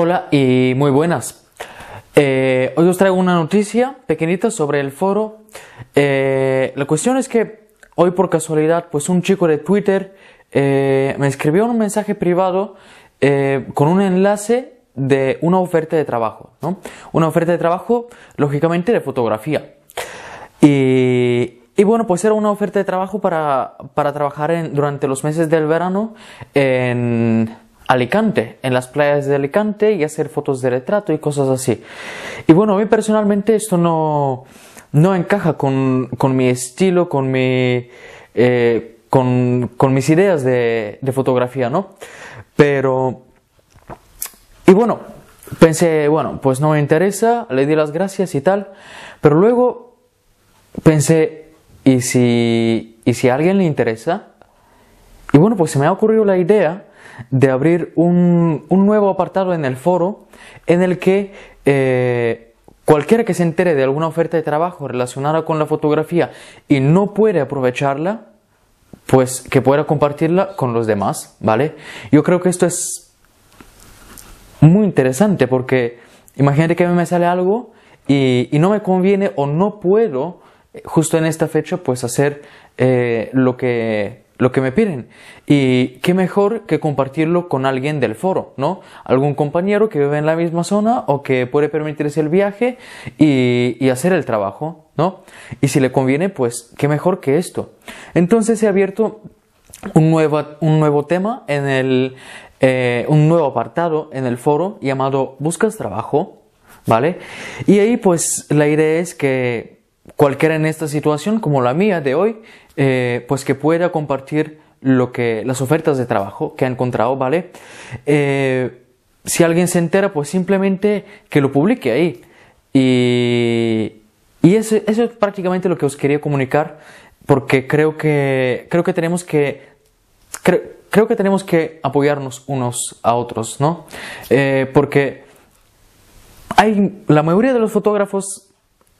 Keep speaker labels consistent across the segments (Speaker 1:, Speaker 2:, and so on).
Speaker 1: Hola y muy buenas. Eh, hoy os traigo una noticia pequeñita sobre el foro. Eh, la cuestión es que hoy por casualidad, pues un chico de Twitter eh, me escribió un mensaje privado con un enlace de una oferta de trabajo, ¿no? Una oferta de trabajo, lógicamente, de fotografía. Y, bueno, pues era una oferta de trabajo para, trabajar durante los meses del verano en, Alicante, en las playas de Alicante y hacer fotos de retrato y cosas así. Y bueno, a mí personalmente esto no, no encaja con, con mi estilo, con mi... Eh, con, mis ideas de, de fotografía, ¿no? Pero... Y bueno, pensé, bueno, pues no me interesa, le di las gracias y tal, pero luego pensé, ¿y si, ¿y si a alguien le interesa? Y bueno, pues se me ha ocurrido la idea de abrir un, nuevo apartado en el foro en el que eh, cualquiera que se entere de alguna oferta de trabajo relacionada con la fotografía y no puede aprovecharla, pues que pueda compartirla con los demás, ¿vale? Yo creo que esto es muy interesante porque imagínate que a mí me sale algo y, no me conviene o no puedo eh, justo en esta fecha pues hacer eh, lo que lo que me piden. Y qué mejor que compartirlo con alguien del foro, ¿no? Algún compañero que vive en la misma zona o que puede permitirse el viaje y, hacer el trabajo, ¿no? Y si le conviene, pues qué mejor que esto. Entonces he abierto un nuevo, un nuevo tema en el, eh, un nuevo apartado en el foro llamado Buscas trabajo, ¿vale? Y ahí pues la idea es que cualquiera en esta situación como la mía de hoy, eh, pues que pueda compartir lo que las ofertas de trabajo que ha encontrado, ¿vale? Eh, si alguien se entera, pues simplemente que lo publique ahí. Y, eso, es prácticamente lo que os quería comunicar, porque creo que, creo que tenemos que... Creo, que tenemos que apoyarnos unos a otros, ¿no? Eh, porque hay, la mayoría de los fotógrafos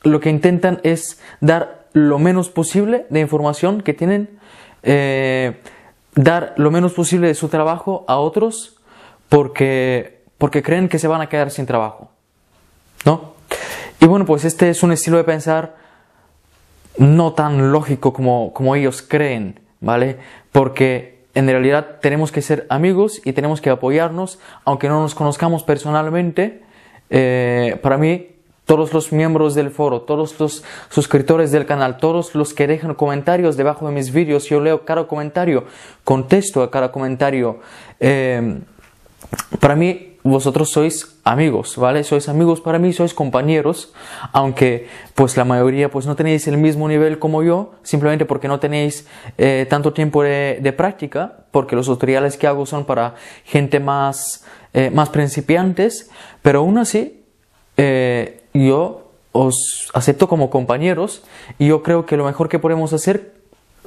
Speaker 1: lo que intentan es dar lo menos posible de información que tienen, eh, dar lo menos posible de su trabajo a otros porque, porque creen que se van a quedar sin trabajo. ¿No? Y bueno, pues este es un estilo de pensar no tan lógico como, como ellos creen, ¿vale? Porque en realidad tenemos que ser amigos y tenemos que apoyarnos, aunque no nos conozcamos personalmente. Eh, para mí todos los miembros del foro, todos los suscriptores del canal, todos los que dejan comentarios debajo de mis vídeos. Yo leo cada comentario, contesto a cada comentario. Eh, para mí, vosotros sois amigos, ¿vale? Sois amigos para mí, sois compañeros, aunque pues la mayoría pues no tenéis el mismo nivel como yo, simplemente porque no tenéis eh, tanto tiempo de, práctica, porque los tutoriales que hago son para gente más, eh, más principiantes, pero aún así eh, yo os acepto como compañeros y yo creo que lo mejor que podemos hacer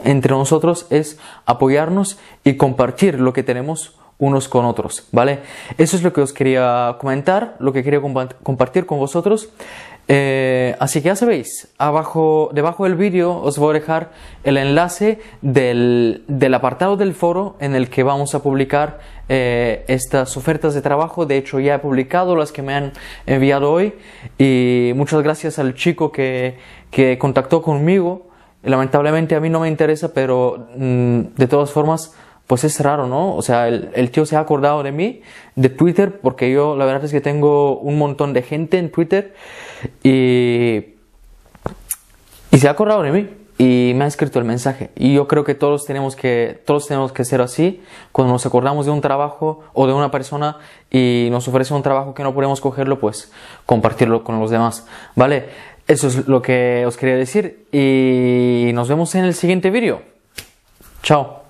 Speaker 1: entre nosotros es apoyarnos y compartir lo que tenemos unos con otros, ¿vale? Eso es lo que os quería comentar, lo que quería compartir con vosotros. Eh, así que ya sabéis, abajo, debajo del vídeo os voy a dejar el enlace del, apartado del foro en el que vamos a publicar eh, estas ofertas de trabajo. De hecho, ya he publicado las que me han enviado hoy y muchas gracias al chico que, contactó conmigo. Lamentablemente a mí no me interesa, pero mm, de todas formas pues es raro, ¿no? O sea, el, tío se ha acordado de mí, de Twitter, porque yo la verdad es que tengo un montón de gente en Twitter y, se ha acordado de mí y me ha escrito el mensaje. Y yo creo que todos tenemos que, todos tenemos que ser así cuando nos acordamos de un trabajo o de una persona y nos ofrece un trabajo que no podemos cogerlo, pues compartirlo con los demás, ¿vale? Eso es lo que os quería decir y nos vemos en el siguiente vídeo. Chao.